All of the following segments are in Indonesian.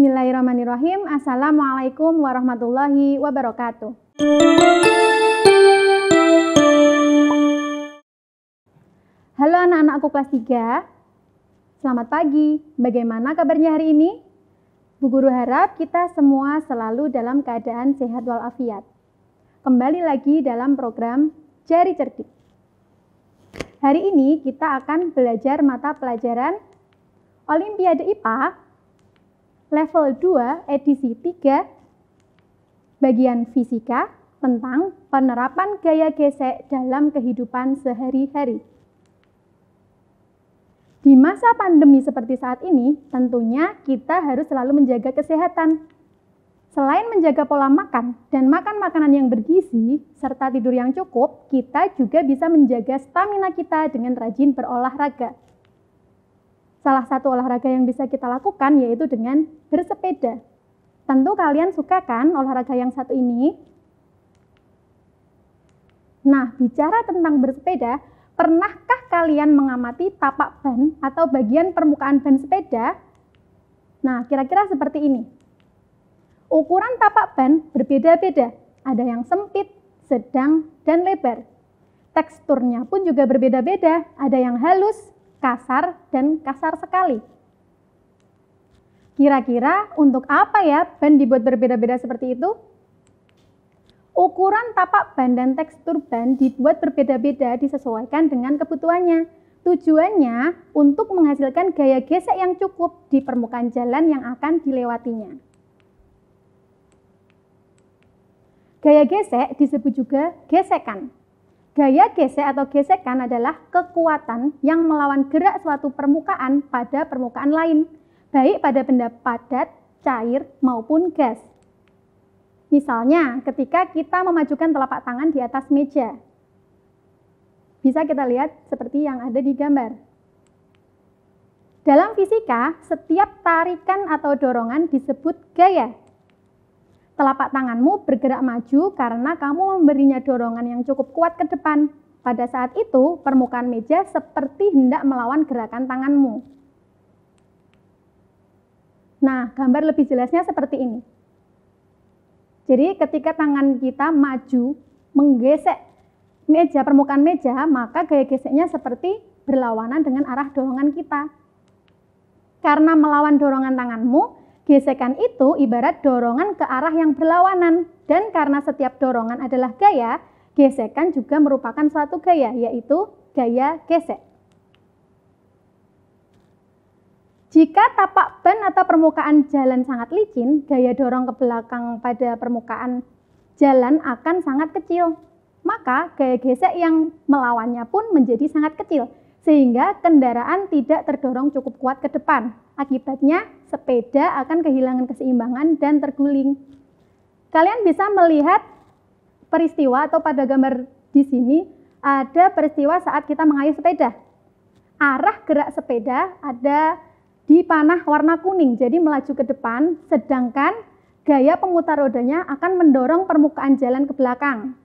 Bismillahirrahmanirrahim. Assalamualaikum warahmatullahi wabarakatuh. Halo anak-anakku kelas 3. Selamat pagi. Bagaimana kabarnya hari ini? Bu guru harap kita semua selalu dalam keadaan sehat walafiat. Kembali lagi dalam program Jari Cerdik. Hari ini kita akan belajar mata pelajaran Olimpiade IPA level 2 edisi 3 bagian fisika tentang penerapan gaya gesek dalam kehidupan sehari-hari. Di masa pandemi seperti saat ini, tentunya kita harus selalu menjaga kesehatan. Selain menjaga pola makan dan makan makanan yang bergizi serta tidur yang cukup, kita juga bisa menjaga stamina kita dengan rajin berolahraga salah satu olahraga yang bisa kita lakukan yaitu dengan bersepeda. Tentu kalian suka kan olahraga yang satu ini? Nah, bicara tentang bersepeda, pernahkah kalian mengamati tapak ban atau bagian permukaan ban sepeda? Nah, kira-kira seperti ini. Ukuran tapak ban berbeda-beda. Ada yang sempit, sedang, dan lebar. Teksturnya pun juga berbeda-beda. Ada yang halus, kasar, dan kasar sekali. Kira-kira untuk apa ya ban dibuat berbeda-beda seperti itu? Ukuran tapak ban dan tekstur ban dibuat berbeda-beda disesuaikan dengan kebutuhannya. Tujuannya untuk menghasilkan gaya gesek yang cukup di permukaan jalan yang akan dilewatinya. Gaya gesek disebut juga gesekan. Gaya gesek atau gesekan adalah kekuatan yang melawan gerak suatu permukaan pada permukaan lain, baik pada benda padat, cair, maupun gas. Misalnya, ketika kita memajukan telapak tangan di atas meja, bisa kita lihat seperti yang ada di gambar. Dalam fisika, setiap tarikan atau dorongan disebut gaya, Telapak tanganmu bergerak maju karena kamu memberinya dorongan yang cukup kuat ke depan. Pada saat itu, permukaan meja seperti hendak melawan gerakan tanganmu. Nah, gambar lebih jelasnya seperti ini. Jadi ketika tangan kita maju menggesek meja permukaan meja, maka gaya geseknya seperti berlawanan dengan arah dorongan kita. Karena melawan dorongan tanganmu, Gesekan itu ibarat dorongan ke arah yang berlawanan dan karena setiap dorongan adalah gaya, gesekan juga merupakan suatu gaya yaitu gaya gesek. Jika tapak ban atau permukaan jalan sangat licin, gaya dorong ke belakang pada permukaan jalan akan sangat kecil. Maka gaya gesek yang melawannya pun menjadi sangat kecil sehingga kendaraan tidak terdorong cukup kuat ke depan. Akibatnya, sepeda akan kehilangan keseimbangan dan terguling. Kalian bisa melihat peristiwa atau pada gambar di sini ada peristiwa saat kita mengayuh sepeda. Arah gerak sepeda ada di panah warna kuning, jadi melaju ke depan, sedangkan gaya pemutar rodanya akan mendorong permukaan jalan ke belakang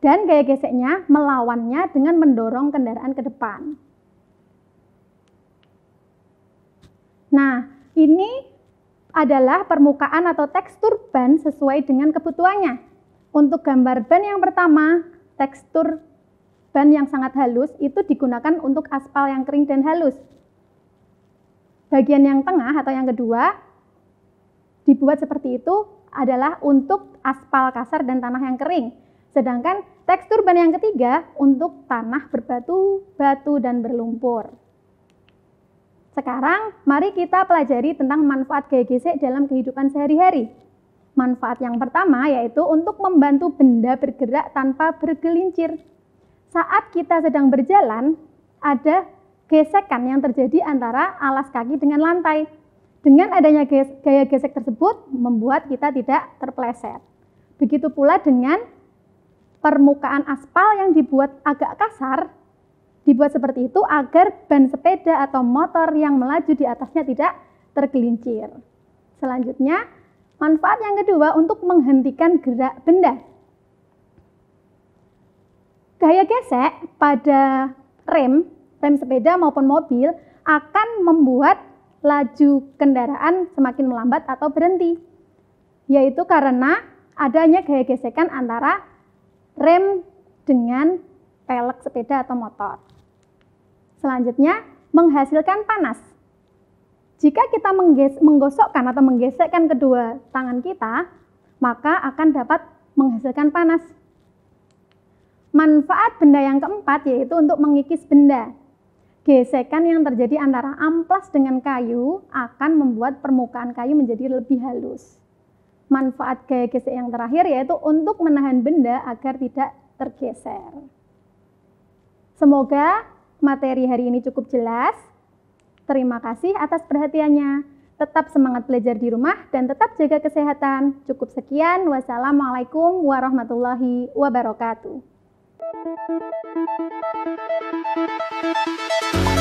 dan gaya geseknya melawannya dengan mendorong kendaraan ke depan. Nah, ini adalah permukaan atau tekstur ban sesuai dengan kebutuhannya. Untuk gambar ban yang pertama, tekstur ban yang sangat halus itu digunakan untuk aspal yang kering dan halus. Bagian yang tengah atau yang kedua dibuat seperti itu adalah untuk aspal kasar dan tanah yang kering. Sedangkan tekstur ban yang ketiga untuk tanah berbatu, batu, dan berlumpur. Sekarang mari kita pelajari tentang manfaat gaya gesek dalam kehidupan sehari-hari. Manfaat yang pertama yaitu untuk membantu benda bergerak tanpa bergelincir. Saat kita sedang berjalan, ada gesekan yang terjadi antara alas kaki dengan lantai. Dengan adanya gaya gesek tersebut membuat kita tidak terpleset. Begitu pula dengan permukaan aspal yang dibuat agak kasar, dibuat seperti itu agar ban sepeda atau motor yang melaju di atasnya tidak tergelincir. Selanjutnya, manfaat yang kedua untuk menghentikan gerak benda. Gaya gesek pada rem, rem sepeda maupun mobil akan membuat laju kendaraan semakin melambat atau berhenti. Yaitu karena adanya gaya gesekan antara rem dengan pelek sepeda atau motor. Selanjutnya, menghasilkan panas. Jika kita menggosokkan atau menggesekkan kedua tangan kita, maka akan dapat menghasilkan panas. Manfaat benda yang keempat yaitu untuk mengikis benda. Gesekan yang terjadi antara amplas dengan kayu akan membuat permukaan kayu menjadi lebih halus manfaat gaya gesek yang terakhir yaitu untuk menahan benda agar tidak tergeser. Semoga materi hari ini cukup jelas. Terima kasih atas perhatiannya. Tetap semangat belajar di rumah dan tetap jaga kesehatan. Cukup sekian. Wassalamualaikum warahmatullahi wabarakatuh.